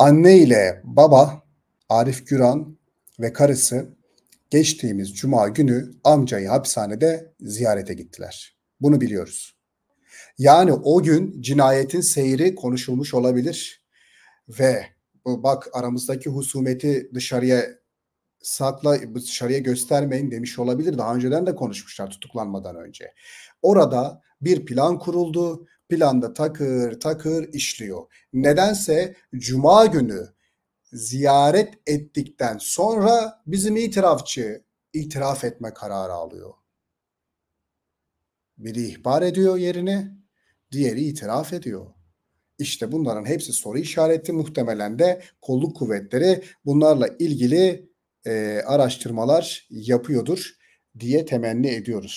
Anne ile baba Arif Güran ve karısı geçtiğimiz cuma günü amcayı hapishanede ziyarete gittiler. Bunu biliyoruz. Yani o gün cinayetin seyri konuşulmuş olabilir ve bak aramızdaki husumeti dışarıya sakla dışarıya göstermeyin demiş olabilir. Daha önceden de konuşmuşlar tutuklanmadan önce. Orada bir plan kuruldu planda takır takır işliyor. Nedense cuma günü ziyaret ettikten sonra bizim itirafçı itiraf etme kararı alıyor. Biri ihbar ediyor yerini, diğeri itiraf ediyor. İşte bunların hepsi soru işareti muhtemelen de kolluk kuvvetleri bunlarla ilgili e, araştırmalar yapıyordur diye temenni ediyoruz.